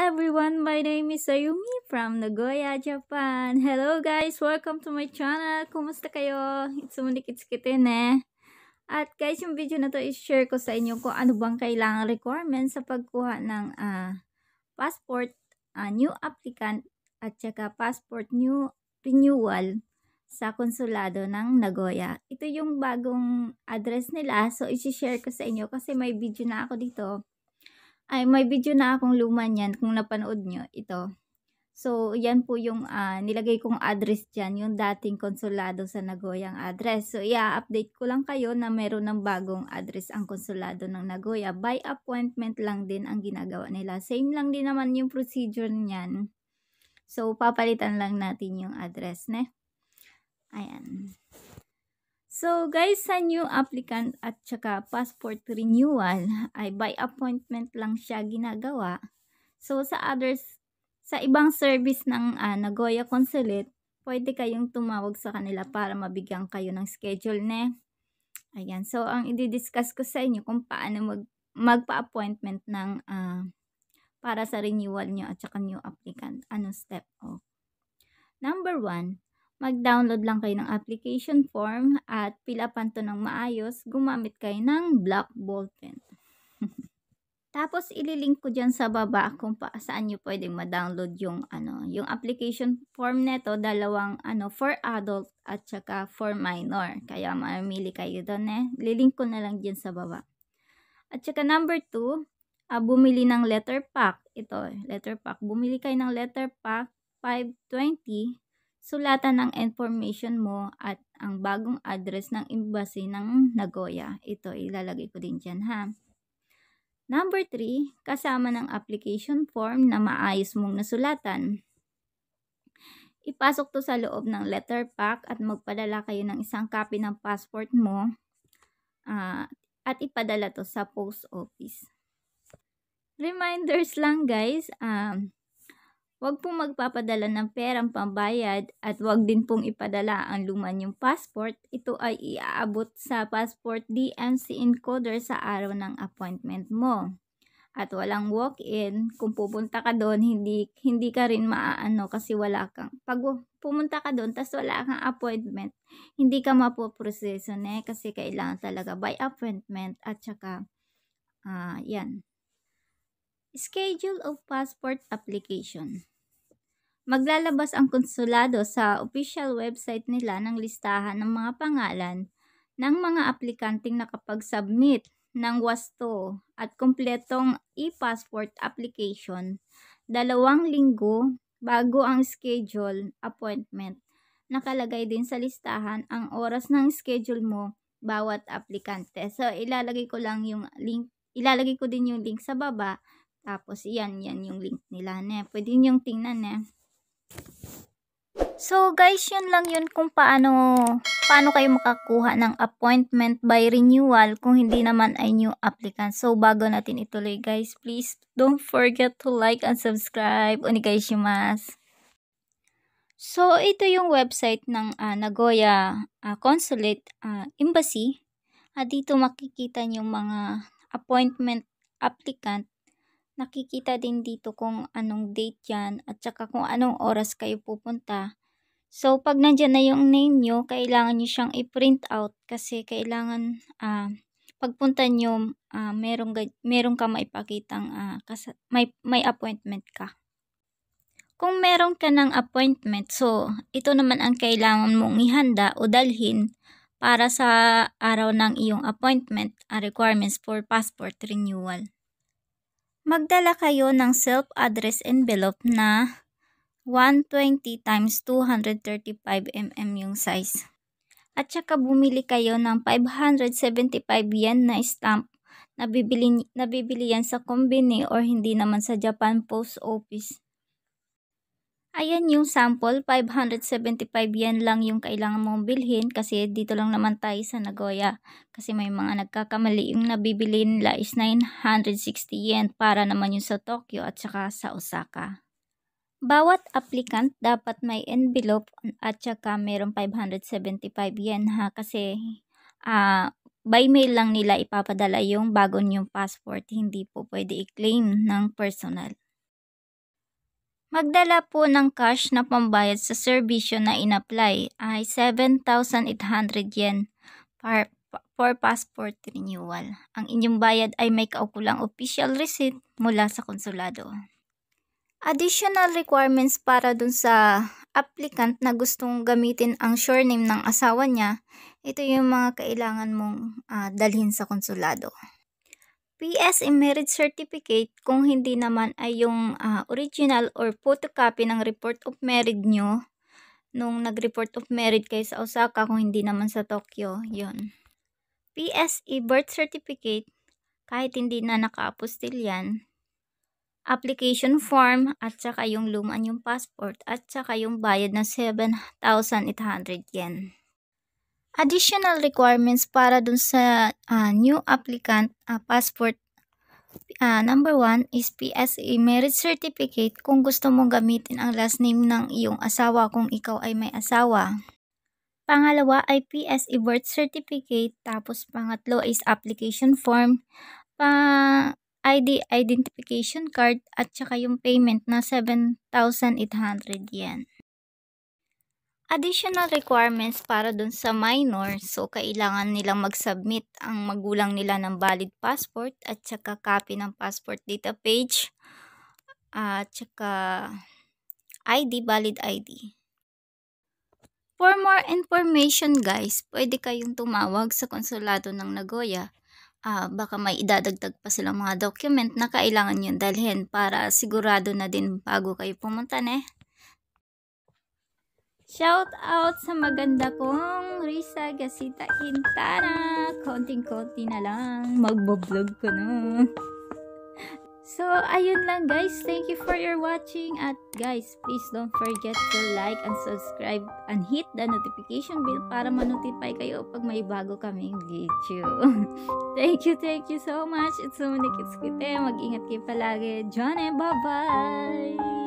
everyone, my name is Ayumi from Nagoya, Japan. Hello guys, welcome to my channel. Kumusta kayo? Sumunikits kitin eh. At guys, yung video na to i share ko sa inyo kung ano bang kailangan requirements sa pagkuha ng uh, passport, uh, new applicant, at saka passport new renewal sa konsulado ng Nagoya. Ito yung bagong address nila, so i share ko sa inyo kasi may video na ako dito ay, may video na akong luma niyan kung napanood nyo. Ito. So, yan po yung uh, nilagay kong address dyan, yung dating konsulado sa Nagoya ang address. So, i-update ko lang kayo na meron ng bagong address ang konsulado ng Nagoya. By appointment lang din ang ginagawa nila. Same lang din naman yung procedure niyan. So, papalitan lang natin yung address, ne? Ayan. So guys, sa new applicant at saka passport renewal ay by appointment lang siya ginagawa. So sa others, sa ibang service ng uh, Nagoya Consulate, pwede kayong tumawag sa kanila para mabigyan kayo ng schedule ne. Ayan, so ang i-discuss ko sa inyo kung paano mag magpa-appointment ng uh, para sa renewal nyo at saka new applicant. Anong step? Oh. Number one, mag-download lang kayo ng application form at fill upan to ng maayos gumamit kayo ng black ball pen. Tapos ililink ko diyan sa baba kung pa, saan niyo pwedeng ma-download yung ano, yung application form nito, dalawang ano for adult at saka for minor. Kaya mamili kayo doon eh. Lilink ko na lang diyan sa baba. At saka number 2, uh, ah, bumili ng letter pack. Ito, letter pack. Bumili kayo ng letter pack 520 sulatan ang information mo at ang bagong address ng embassy ng Nagoya. Ito, ilalagay ko din dyan ha. Number 3, kasama ng application form na maayos mong nasulatan. Ipasok to sa loob ng letter pack at magpadala kayo ng isang copy ng passport mo uh, at ipadala to sa post office. Reminders lang guys, um, Huwag pong magpapadala ng perang pambayad at huwag din pong ipadala ang luma niyong passport. Ito ay iaabot sa passport DMC encoder sa araw ng appointment mo. At walang walk-in, kung pupunta ka doon, hindi, hindi ka rin maaano kasi wala kang, pag pumunta ka doon, tas wala kang appointment, hindi ka mapoproseso na eh, kasi kailangan talaga by appointment at saka, uh, yan, Schedule of Passport Application Maglalabas ang konsulado sa official website nila ng listahan ng mga pangalan ng mga aplikanteng nakapag-submit ng wasto at kumpletong e-passport application dalawang linggo bago ang schedule appointment. Nakalagay din sa listahan ang oras ng schedule mo bawat aplikante. So, ilalagay ko lang yung link, ilalagay ko din yung link sa baba tapos, yan, yan yung link nila, ne. Pwede yung tingnan, ne. So, guys, yun lang yun kung paano, paano kayo makakuha ng appointment by renewal kung hindi naman ay new applicant. So, bago natin ituloy, guys, please don't forget to like and subscribe. Onigaishimasu! So, ito yung website ng uh, Nagoya uh, Consulate uh, Embassy. Uh, dito makikita yung mga appointment applicant nakikita din dito kung anong date yan at saka kung anong oras kayo pupunta. So, pag nandyan na yung name nyo, kailangan nyo siyang i-print out kasi kailangan uh, pagpunta nyo, uh, merong, merong ka maipakitang uh, kas- may, may appointment ka. Kung meron ka ng appointment, so ito naman ang kailangan mong ihanda o dalhin para sa araw ng iyong appointment, uh, requirements for passport renewal magdala kayo ng self-address envelope na 120 x 235 mm yung size. At saka bumili kayo ng 575 yen na stamp na bibili, na bibili yan sa kombini or hindi naman sa Japan Post Office. Ayan yung sample, 575 yen lang yung kailangan mong bilhin kasi dito lang naman tayo sa Nagoya. Kasi may mga nagkakamali yung nabibili nila is 960 yen para naman yung sa Tokyo at saka sa Osaka. Bawat applicant dapat may envelope at saka meron 575 yen ha kasi uh, by mail lang nila ipapadala yung bago yung passport. Hindi po pwede i-claim ng personal. Magdala po ng cash na pambayad sa serbisyo na in-apply ay 7,800 yen par, for passport renewal. Ang inyong bayad ay may kaukulang official receipt mula sa konsulado. Additional requirements para dun sa applicant na gustong gamitin ang surname ng asawa niya, ito yung mga kailangan mong uh, dalhin sa konsulado. PS in eh, marriage certificate kung hindi naman ay yung uh, original or photocopy ng report of marriage nyo nung nag-report of marriage kayo sa Osaka kung hindi naman sa Tokyo. Yun. PSE eh, birth certificate kahit hindi na naka-apostil yan. Application form at saka yung lumaan yung passport at saka yung bayad na 7,800 yen additional requirements para dun sa uh, new applicant uh, passport uh, number one is PSA marriage certificate kung gusto mong gamitin ang last name ng iyong asawa kung ikaw ay may asawa. Pangalawa ay PSA birth certificate, tapos pangatlo is application form, pa ID identification card at saka yung payment na 7,800 yen additional requirements para dun sa minor. So, kailangan nilang mag-submit ang magulang nila ng valid passport at saka copy ng passport data page at saka ID, valid ID. For more information guys, pwede kayong tumawag sa konsulado ng Nagoya. Uh, baka may idadagdag pa silang mga document na kailangan yung dalhin para sigurado na din bago kayo pumunta ne. Eh. Shout out sa maganda kong Risa Gasita Quintana. Konting-konti na lang. Magbablog ko na. So, ayun lang guys. Thank you for your watching. At guys, please don't forget to like and subscribe and hit the notification bell para manotify kayo pag may bago kaming video. thank you, thank you so much. It's so Monique Esquite. Mag-ingat kayo palagi. Johnny, bye-bye!